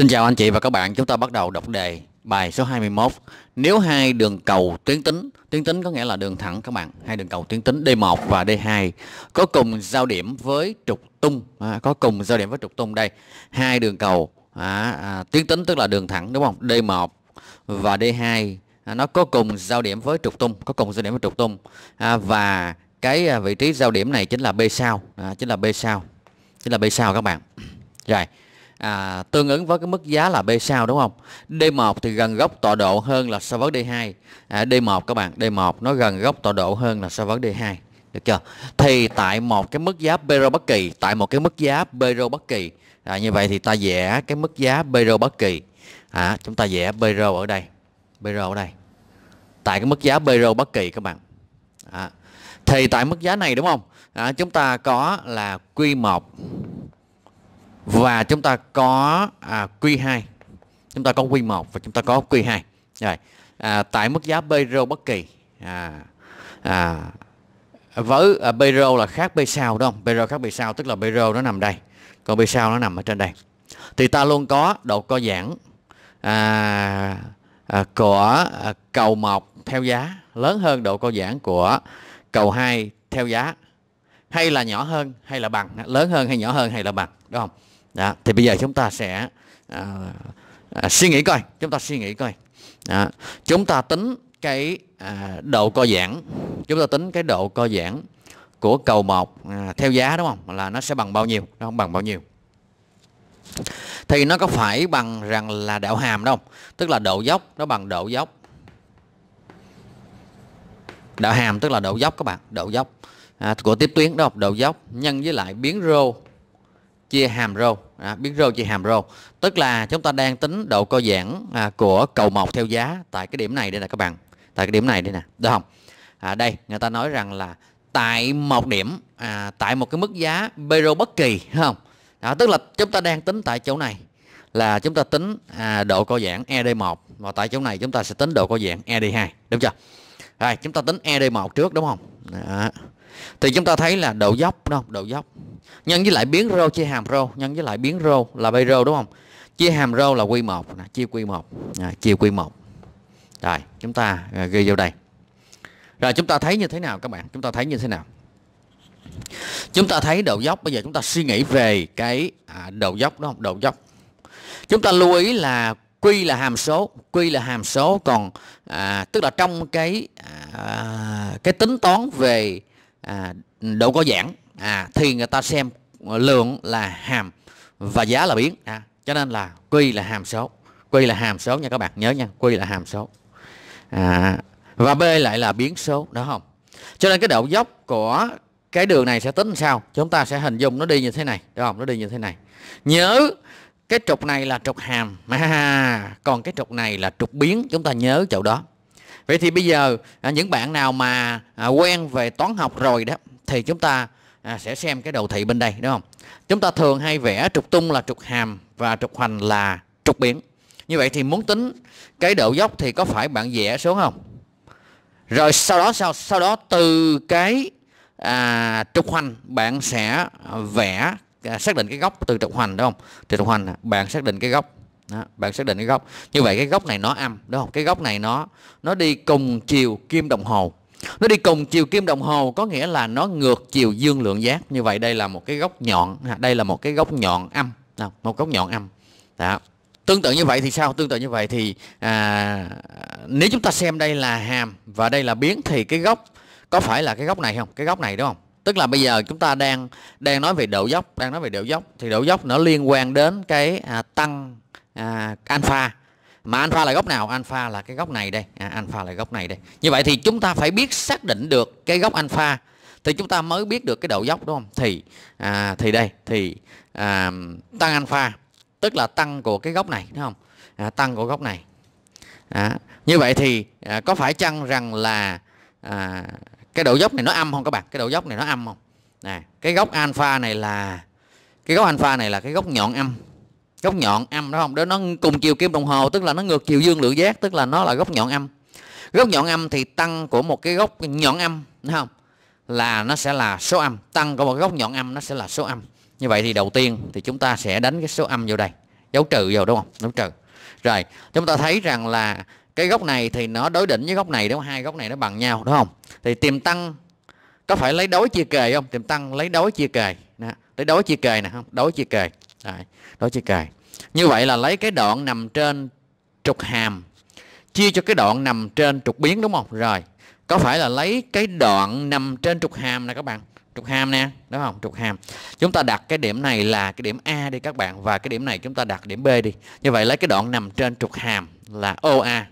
Xin chào anh chị và các bạn, chúng ta bắt đầu đọc đề bài số 21. Nếu hai đường cầu tuyến tính, tuyến tính có nghĩa là đường thẳng các bạn, hai đường cầu tuyến tính D1 và D2 có cùng giao điểm với trục tung, à, có cùng giao điểm với trục tung đây. Hai đường cầu à, à, tuyến tính tức là đường thẳng đúng không? D1 và D2 à, nó có cùng giao điểm với trục tung, có cùng giao điểm với trục tung à, và cái à, vị trí giao điểm này chính là B sao, à, chính là B sao, chính là B sao các bạn. Rồi à, tương ứng với cái mức giá là B sao đúng không? D1 thì gần gốc tọa độ hơn là so với D2. À, D1 các bạn, D1 nó gần gốc tọa độ hơn là so với D2. Được chưa? Thì tại một cái mức giá Bero bất kỳ, tại một cái mức giá Bero bất kỳ. À, như vậy thì ta vẽ cái mức giá Bero bất kỳ. À, chúng ta vẽ Bero ở đây. Bero ở đây. Tại cái mức giá Bero bất kỳ các bạn. À, thì tại mức giá này đúng không? À, chúng ta có là Q1 và chúng ta có à, Q2 chúng ta có Q1 và chúng ta có Q2 rồi à, tại mức giá p bất kỳ à, à, với à, p là khác P sao đúng không p khác P sao tức là p nó nằm đây còn P sao nó nằm ở trên đây thì ta luôn có độ co giãn à, à, của à, cầu 1 theo giá lớn hơn độ co giãn của cầu 2 theo giá hay là nhỏ hơn hay là bằng lớn hơn hay nhỏ hơn hay là bằng đúng không đó. thì bây giờ chúng ta sẽ à, à, suy nghĩ coi chúng ta suy nghĩ coi đó. chúng ta tính cái à, độ co giãn chúng ta tính cái độ co giãn của cầu một à, theo giá đúng không là nó sẽ bằng bao nhiêu nó không bằng bao nhiêu thì nó có phải bằng rằng là đạo hàm đâu tức là độ dốc nó bằng độ dốc đạo hàm tức là độ dốc các bạn độ dốc à, của tiếp tuyến đó độ dốc nhân với lại biến rô chia hàm rô à, biến rho chia hàm rô tức là chúng ta đang tính độ co giãn à, của cầu mọc theo giá tại cái điểm này đây nè các bạn tại cái điểm này đây nè được không à, đây người ta nói rằng là tại một điểm à, tại một cái mức giá bero bất kỳ không đó, tức là chúng ta đang tính tại chỗ này là chúng ta tính à, độ co giãn ED1 và tại chỗ này chúng ta sẽ tính độ co giãn ED2 đúng chưa rồi chúng ta tính ED1 trước đúng không đó thì chúng ta thấy là độ dốc đúng không độ dốc nhân với lại biến rô chia hàm rô nhân với lại biến rô là bay rô đúng không chia hàm rô là quy 1 chia quy 1 à, dạ, chia quy 1 rồi chúng ta à, ghi vào đây rồi chúng ta thấy như thế nào các bạn chúng ta thấy như thế nào chúng ta thấy độ dốc bây giờ chúng ta suy nghĩ về cái à, độ dốc đúng không độ dốc chúng ta lưu ý là quy là hàm số quy là hàm số còn à, tức là trong cái à, cái tính toán về à, độ có giảng à, thì người ta xem ờ, lượng là hàm và giá là biến à, cho nên là quy là hàm số quy là hàm số nha các bạn nhớ nha quy là hàm số à, và b lại là biến số đó không cho nên cái độ dốc của cái đường này sẽ tính sao chúng ta sẽ hình dung nó đi như thế này đúng không nó đi như thế này nhớ cái trục này là trục hàm à, còn cái trục này là trục biến chúng ta nhớ chỗ đó vậy thì bây giờ à, những bạn nào mà à, quen về toán học rồi đó thì chúng ta à, sẽ xem cái đồ thị bên đây đúng không chúng ta thường hay vẽ trục tung là trục hàm và trục hoành là trục biển như vậy thì muốn tính cái độ dốc thì có phải bạn vẽ xuống không rồi sau đó sau sau đó từ cái à, trục hoành bạn sẽ vẽ xác định cái góc từ trục hoành đúng không từ trục hoành bạn xác định cái góc đó, bạn xác định cái góc như vậy cái góc này nó âm đúng không cái góc này nó nó đi cùng chiều kim đồng hồ nó đi cùng chiều kim đồng hồ có nghĩa là nó ngược chiều dương lượng giác như vậy đây là một cái góc nhọn đây là một cái góc nhọn âm đó, một góc nhọn âm đó tương tự như vậy thì sao tương tự như vậy thì à, nếu chúng ta xem đây là hàm và đây là biến thì cái góc có phải là cái góc này không cái góc này đúng không tức là bây giờ chúng ta đang đang nói về độ dốc đang nói về độ dốc thì độ dốc nó liên quan đến cái à, tăng à, alpha mà alpha là góc nào alpha là cái góc này đây à, alpha là góc này đây như vậy thì chúng ta phải biết xác định được cái góc alpha thì chúng ta mới biết được cái độ dốc đúng không thì à, thì đây thì à, tăng alpha tức là tăng của cái góc này đúng không à, tăng của góc này à, như vậy thì à, có phải chăng rằng là à, cái độ dốc này nó âm không các bạn cái độ dốc này nó âm không nè à, cái góc alpha này là cái góc alpha này là cái góc nhọn âm góc nhọn âm đúng không đó nó cùng chiều kim đồng hồ tức là nó ngược chiều dương lượng giác tức là nó là góc nhọn âm góc nhọn âm thì tăng của một cái góc nhọn âm đúng không là nó sẽ là số âm tăng của một góc nhọn âm nó sẽ là số âm như vậy thì đầu tiên thì chúng ta sẽ đánh cái số âm vô đây dấu trừ vào đúng không dấu trừ rồi chúng ta thấy rằng là cái góc này thì nó đối đỉnh với góc này đúng không? hai góc này nó bằng nhau đúng không thì tìm tăng có phải lấy đối chia kề không tìm tăng lấy đối chia kề đó. lấy đối chia kề nè không đối chia kề Đấy, đối chiếc kề như vậy là lấy cái đoạn nằm trên trục hàm chia cho cái đoạn nằm trên trục biến đúng không rồi có phải là lấy cái đoạn nằm trên trục hàm nè các bạn trục hàm nè đúng không trục hàm chúng ta đặt cái điểm này là cái điểm a đi các bạn và cái điểm này chúng ta đặt điểm b đi như vậy lấy cái đoạn nằm trên trục hàm là oa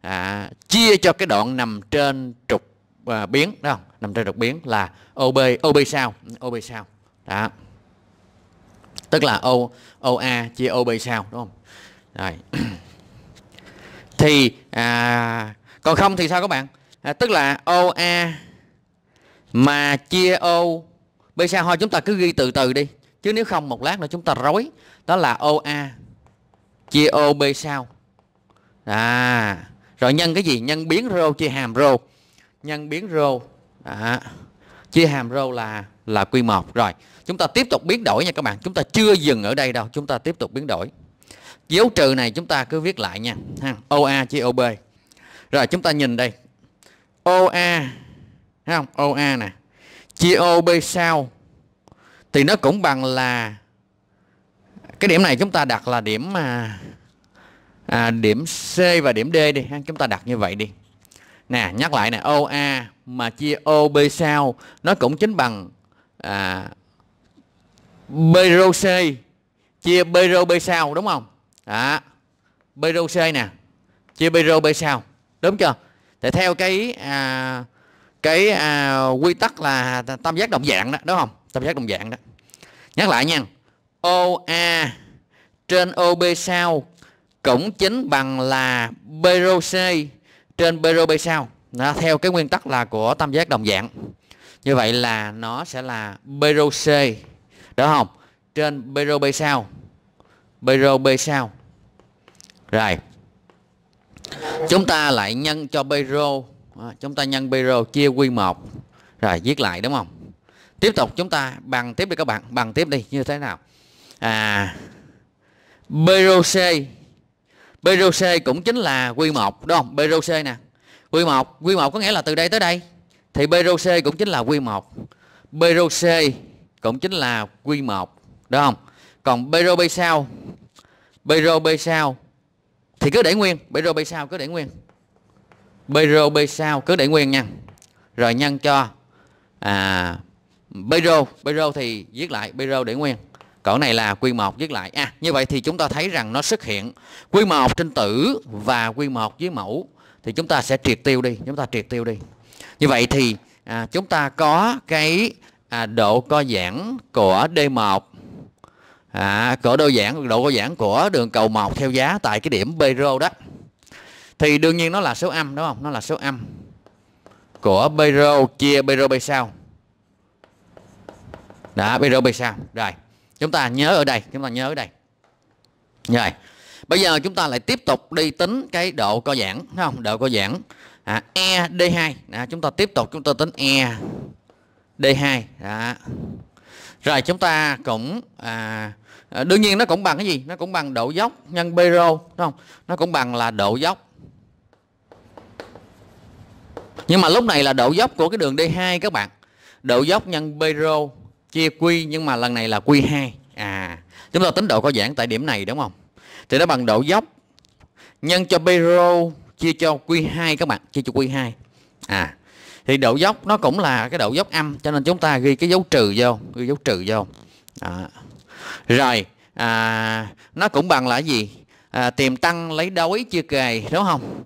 à, chia cho cái đoạn nằm trên trục à, biến đúng không nằm trên trục biến là ob ob sao ob sao đó tức là O OA chia OB sao đúng không rồi thì à, còn không thì sao các bạn à, tức là OA mà chia O B sao thôi chúng ta cứ ghi từ từ đi chứ nếu không một lát nữa chúng ta rối đó là OA chia O B sao à rồi nhân cái gì nhân biến rho chia hàm rho nhân biến rho à, chia hàm râu là là quy một rồi chúng ta tiếp tục biến đổi nha các bạn chúng ta chưa dừng ở đây đâu chúng ta tiếp tục biến đổi dấu trừ này chúng ta cứ viết lại nha ha OA chia OB rồi chúng ta nhìn đây OA thấy không OA nè chia OB sao thì nó cũng bằng là cái điểm này chúng ta đặt là điểm mà à, điểm C và điểm D đi ha chúng ta đặt như vậy đi nè nhắc lại nè OA mà chia OB sao nó cũng chính bằng à, BROC chia BROB sao đúng không đó BROC nè chia BROB sao đúng chưa thì theo cái à, cái à, quy tắc là tam giác đồng dạng đó đúng không tam giác đồng dạng đó nhắc lại nha OA trên OB sao cũng chính bằng là BROC trên BRB sao đó, theo cái nguyên tắc là của tam giác đồng dạng như vậy là nó sẽ là BROC đúng không trên BRB sao BRB sao rồi chúng ta lại nhân cho BRO à, chúng ta nhân BRO chia quy 1 rồi viết lại đúng không tiếp tục chúng ta bằng tiếp đi các bạn bằng tiếp đi như thế nào à BROC BRc cũng chính là Q1 đúng không? BRc nè. Q1, Q1 có nghĩa là từ đây tới đây. Thì BRc cũng chính là Q1. BRc cũng chính là Q1 đúng không? Còn BRb sao? BRb sao? thì cứ để nguyên, BRb sao cứ để nguyên. BRb sao cứ để nguyên nha. Rồi nhân cho à BRO, BRO thì viết lại BRO để nguyên cỡ này là quy một viết lại à như vậy thì chúng ta thấy rằng nó xuất hiện quy 1 trên tử và quy 1 với mẫu thì chúng ta sẽ triệt tiêu đi chúng ta triệt tiêu đi như vậy thì à, chúng ta có cái à, độ co giãn của D1 à, của độ giãn độ co giãn của đường cầu một theo giá tại cái điểm Bero đó thì đương nhiên nó là số âm đúng không nó là số âm của Bero chia Bero B sau đã Bero B sau rồi chúng ta nhớ ở đây chúng ta nhớ ở đây rồi bây giờ chúng ta lại tiếp tục đi tính cái độ co giãn đúng không độ co giãn à, e d 2 à, chúng ta tiếp tục chúng ta tính e d 2 rồi chúng ta cũng à, à, đương nhiên nó cũng bằng cái gì nó cũng bằng độ dốc nhân bero đúng không nó cũng bằng là độ dốc nhưng mà lúc này là độ dốc của cái đường d 2 các bạn độ dốc nhân bero chia quy nhưng mà lần này là quy 2 à chúng ta tính độ có giãn tại điểm này đúng không thì nó bằng độ dốc nhân cho pyro chia cho quy 2 các bạn chia cho quy 2 à thì độ dốc nó cũng là cái độ dốc âm cho nên chúng ta ghi cái dấu trừ vô ghi dấu trừ vô à. rồi à, nó cũng bằng là gì à, tìm tăng lấy đối chia kề đúng không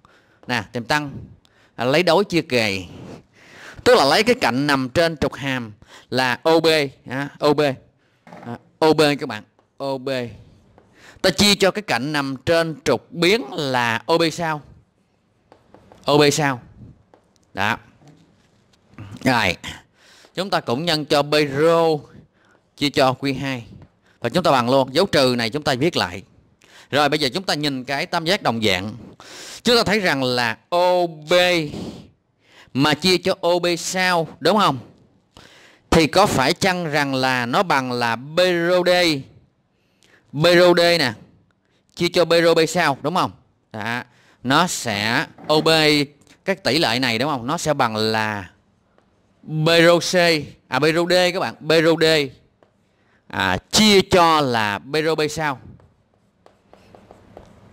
nè tìm tăng à, lấy đối chia kề tức là lấy cái cạnh nằm trên trục hàm là OB à, OB à, OB các bạn OB ta chia cho cái cạnh nằm trên trục biến là OB sao OB sao đó rồi chúng ta cũng nhân cho B rho chia cho Q2 và chúng ta bằng luôn dấu trừ này chúng ta viết lại rồi bây giờ chúng ta nhìn cái tam giác đồng dạng chúng ta thấy rằng là OB mà chia cho OB sao đúng không? Thì có phải chăng rằng là nó bằng là BROD, BROD nè chia cho BROB sao đúng không? Đã. Nó sẽ OB các tỷ lệ này đúng không? Nó sẽ bằng là BROC, à BROD các bạn, BROD à, chia cho là BROB sao?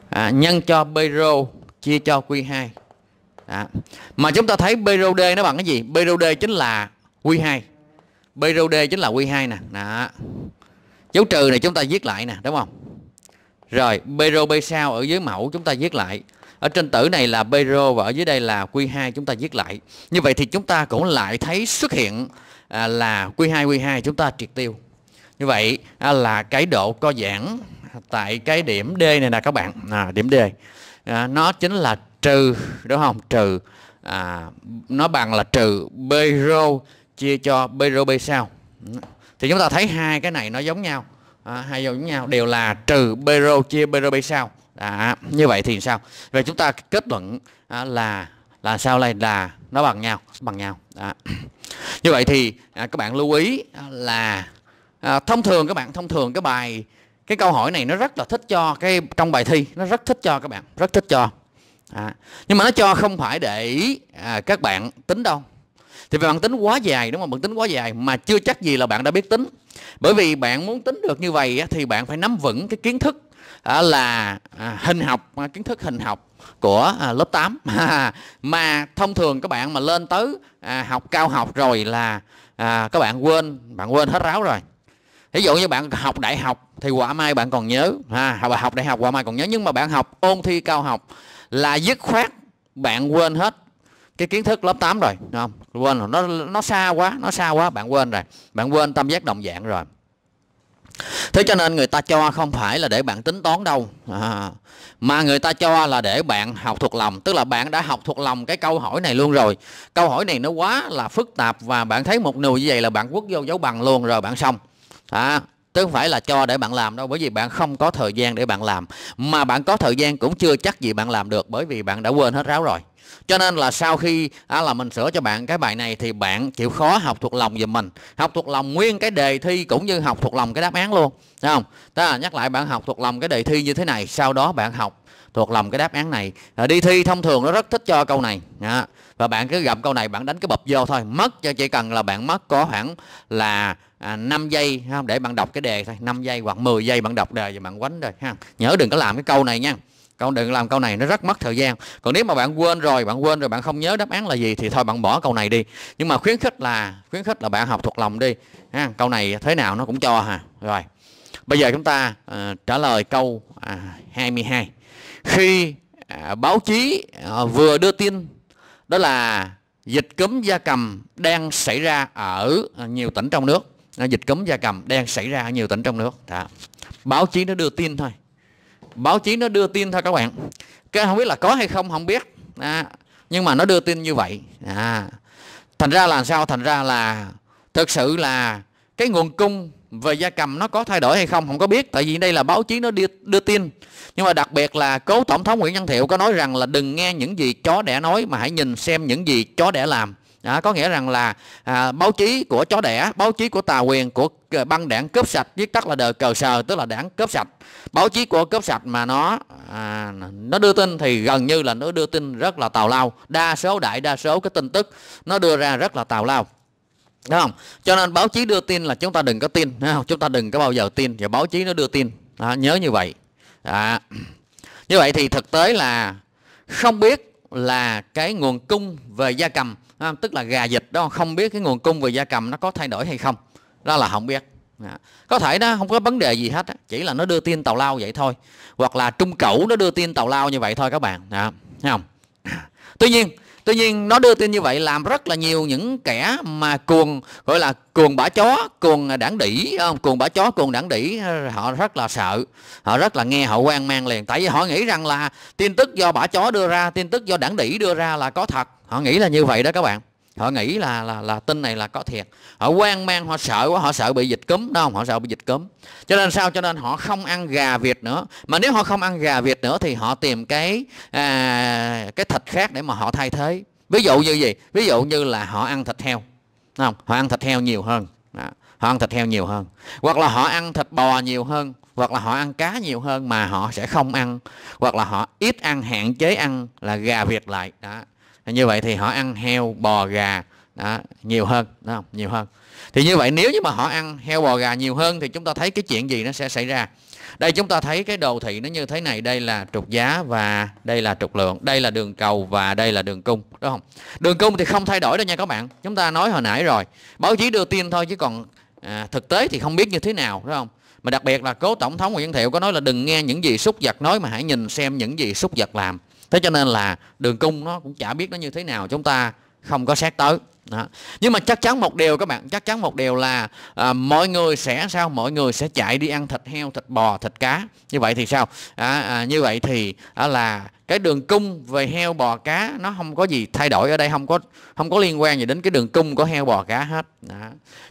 À, nhân cho BRO chia cho Q2 à Mà chúng ta thấy BROD nó bằng cái gì? BROD chính là Q2. BROD chính là Q2 nè. Đó. Dấu trừ này chúng ta viết lại nè, đúng không? Rồi, BROB sao ở dưới mẫu chúng ta viết lại. Ở trên tử này là BRO và ở dưới đây là Q2 chúng ta viết lại. Như vậy thì chúng ta cũng lại thấy xuất hiện à, là Q2 Q2 chúng ta triệt tiêu. Như vậy à, là cái độ co giãn tại cái điểm D này nè các bạn. À, điểm D. À, nó chính là trừ đúng không trừ à, nó bằng là trừ b rho chia cho b rho b sao thì chúng ta thấy hai cái này nó giống nhau à, hai giống nhau đều là trừ b rho chia b rho b sao à, như vậy thì sao vậy chúng ta kết luận à, là là sao này là nó bằng nhau bằng nhau à. như vậy thì à, các bạn lưu ý là à, thông thường các bạn thông thường cái bài cái câu hỏi này nó rất là thích cho cái trong bài thi nó rất thích cho các bạn rất thích cho à, nhưng mà nó cho không phải để à, các bạn tính đâu thì bạn tính quá dài đúng không bạn tính quá dài mà chưa chắc gì là bạn đã biết tính bởi vì bạn muốn tính được như vậy thì bạn phải nắm vững cái kiến thức à, là à, hình học à, kiến thức hình học của lớp 8 mà thông thường các bạn mà lên tới học cao học rồi là các bạn quên bạn quên hết ráo rồi ví dụ như bạn học đại học thì quả mai bạn còn nhớ ha học đại học quả mai còn nhớ nhưng mà bạn học ôn thi cao học là dứt khoát bạn quên hết cái kiến thức lớp 8 rồi đúng không quên rồi nó nó xa quá nó xa quá bạn quên rồi bạn quên tam giác đồng dạng rồi thế cho nên người ta cho không phải là để bạn tính toán đâu à, mà người ta cho là để bạn học thuộc lòng tức là bạn đã học thuộc lòng cái câu hỏi này luôn rồi câu hỏi này nó quá là phức tạp và bạn thấy một nùi như vậy là bạn quất vô dấu bằng luôn rồi bạn xong à, chứ không phải là cho để bạn làm đâu bởi vì bạn không có thời gian để bạn làm mà bạn có thời gian cũng chưa chắc gì bạn làm được bởi vì bạn đã quên hết ráo rồi cho nên là sau khi à, là mình sửa cho bạn cái bài này thì bạn chịu khó học thuộc lòng giùm mình học thuộc lòng nguyên cái đề thi cũng như học thuộc lòng cái đáp án luôn thấy không ta nhắc lại bạn học thuộc lòng cái đề thi như thế này sau đó bạn học thuộc lòng cái đáp án này à, đi thi thông thường nó rất thích cho câu này à, và bạn cứ gặp câu này bạn đánh cái bập vô thôi mất cho chỉ cần là bạn mất có khoảng là à, 5 giây ha để bạn đọc cái đề thôi 5 giây hoặc 10 giây bạn đọc đề rồi bạn quánh rồi ha nhớ đừng có làm cái câu này nha câu đừng làm câu này nó rất mất thời gian còn nếu mà bạn quên rồi bạn quên rồi bạn không nhớ đáp án là gì thì thôi bạn bỏ câu này đi nhưng mà khuyến khích là khuyến khích là bạn học thuộc lòng đi ha câu này thế nào nó cũng cho ha rồi bây giờ chúng ta à, trả lời câu à, 22 khi à, báo chí à, vừa đưa tin đó là dịch cúm gia cầm đang xảy ra ở nhiều tỉnh trong nước dịch cấm gia cầm đang xảy ra ở nhiều tỉnh trong nước đó. báo chí nó đưa tin thôi báo chí nó đưa tin thôi các bạn cái không biết là có hay không không biết à, nhưng mà nó đưa tin như vậy à, thành ra là sao thành ra là thực sự là cái nguồn cung về gia cầm nó có thay đổi hay không không có biết tại vì đây là báo chí nó đưa, đưa tin nhưng mà đặc biệt là cố tổng thống nguyễn văn thiệu có nói rằng là đừng nghe những gì chó đẻ nói mà hãy nhìn xem những gì chó đẻ làm đó, có nghĩa rằng là à, báo chí của chó đẻ báo chí của tà quyền của băng đảng cướp sạch viết tắt là đờ cờ sờ tức là đảng cướp sạch báo chí của cướp sạch mà nó à, nó đưa tin thì gần như là nó đưa tin rất là tào lao đa số đại đa số cái tin tức nó đưa ra rất là tào lao đúng không cho nên báo chí đưa tin là chúng ta đừng có tin không? chúng ta đừng có bao giờ tin và báo chí nó đưa tin đó, nhớ như vậy à, như vậy thì thực tế là không biết là cái nguồn cung về gia cầm không? tức là gà dịch đó không biết cái nguồn cung về gia cầm nó có thay đổi hay không đó là không biết À, có thể nó không có vấn đề gì hết chỉ là nó đưa tin tàu lao vậy thôi hoặc là trung cẩu nó đưa tin tàu lao như vậy thôi các bạn à, thấy không tuy nhiên tuy nhiên nó đưa tin như vậy làm rất là nhiều những kẻ mà cuồng gọi là cuồng bả chó cuồng đảng đỉ cuồng bả chó cuồng đảng đỉ họ rất là sợ họ rất là nghe họ quan mang liền tại vì họ nghĩ rằng là tin tức do bả chó đưa ra tin tức do đảng đỉ đưa ra là có thật họ nghĩ là như vậy đó các bạn họ nghĩ là là là tin này là có thiệt họ quan mang họ sợ quá họ sợ bị dịch cúm đúng không họ sợ bị dịch cúm cho nên sao cho nên họ không ăn gà việt nữa mà nếu họ không ăn gà việt nữa thì họ tìm cái à, cái thịt khác để mà họ thay thế ví dụ như gì ví dụ như là họ ăn thịt heo đúng không họ ăn thịt heo nhiều hơn đó. họ ăn thịt heo nhiều hơn hoặc là họ ăn thịt bò nhiều hơn hoặc là họ ăn cá nhiều hơn mà họ sẽ không ăn hoặc là họ ít ăn hạn chế ăn là gà việt lại đó như vậy thì họ ăn heo bò gà đó, nhiều hơn đúng không nhiều hơn thì như vậy nếu như mà họ ăn heo bò gà nhiều hơn thì chúng ta thấy cái chuyện gì nó sẽ xảy ra đây chúng ta thấy cái đồ thị nó như thế này đây là trục giá và đây là trục lượng đây là đường cầu và đây là đường cung đúng không đường cung thì không thay đổi đâu nha các bạn chúng ta nói hồi nãy rồi báo chí đưa tin thôi chứ còn à, thực tế thì không biết như thế nào đúng không mà đặc biệt là cố tổng thống Nguyễn Văn Thiệu có nói là đừng nghe những gì xúc vật nói mà hãy nhìn xem những gì xúc vật làm thế cho nên là đường cung nó cũng chả biết nó như thế nào chúng ta không có xét tới đó. nhưng mà chắc chắn một điều các bạn chắc chắn một điều là à, mọi người sẽ sao mọi người sẽ chạy đi ăn thịt heo thịt bò thịt cá như vậy thì sao à, à, như vậy thì à, là cái đường cung về heo bò cá nó không có gì thay đổi ở đây không có không có liên quan gì đến cái đường cung của heo bò cá hết đó.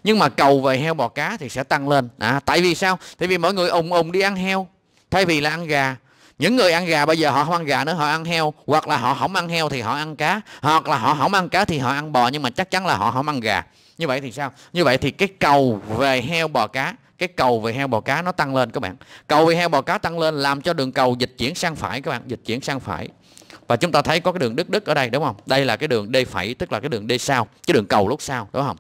nhưng mà cầu về heo bò cá thì sẽ tăng lên à, tại vì sao tại vì mọi người ùng ùng đi ăn heo thay vì là ăn gà những người ăn gà bây giờ họ không ăn gà nữa họ ăn heo hoặc là họ không ăn heo thì họ ăn cá hoặc là họ không ăn cá thì họ ăn bò nhưng mà chắc chắn là họ không ăn gà như vậy thì sao như vậy thì cái cầu về heo bò cá cái cầu về heo bò cá nó tăng lên các bạn cầu về heo bò cá tăng lên làm cho đường cầu dịch chuyển sang phải các bạn dịch chuyển sang phải và chúng ta thấy có cái đường đứt đứt ở đây đúng không đây là cái đường d phẩy tức là cái đường d sao cái đường cầu lúc sau đúng không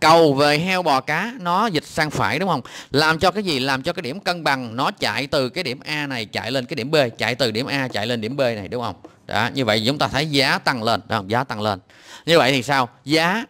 cầu về heo bò cá nó dịch sang phải đúng không làm cho cái gì làm cho cái điểm cân bằng nó chạy từ cái điểm a này chạy lên cái điểm b chạy từ điểm a chạy lên điểm b này đúng không đó như vậy chúng ta thấy giá tăng lên đúng không giá tăng lên như vậy thì sao giá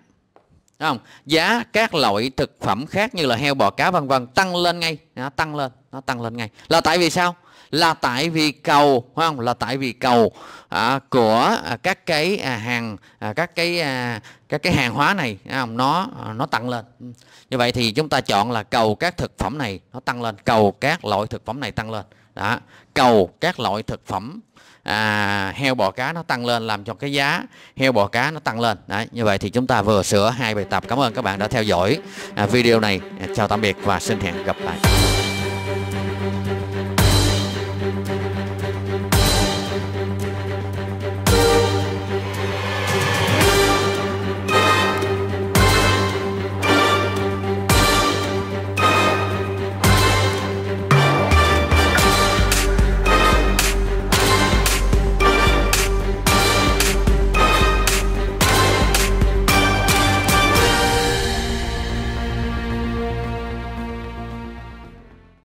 đúng không giá các loại thực phẩm khác như là heo bò cá vân vân tăng lên ngay nó tăng lên nó tăng lên ngay là tại vì sao là tại vì cầu phải không là tại vì cầu à, của à, các cái à, hàng à, các cái à, các cái hàng hóa này không? nó à, nó tăng lên như vậy thì chúng ta chọn là cầu các thực phẩm này nó tăng lên cầu các loại thực phẩm này tăng lên đó cầu các loại thực phẩm à, heo bò cá nó tăng lên làm cho cái giá heo bò cá nó tăng lên Đấy, như vậy thì chúng ta vừa sửa hai bài tập cảm ơn các bạn đã theo dõi à, video này chào tạm biệt và xin hẹn gặp lại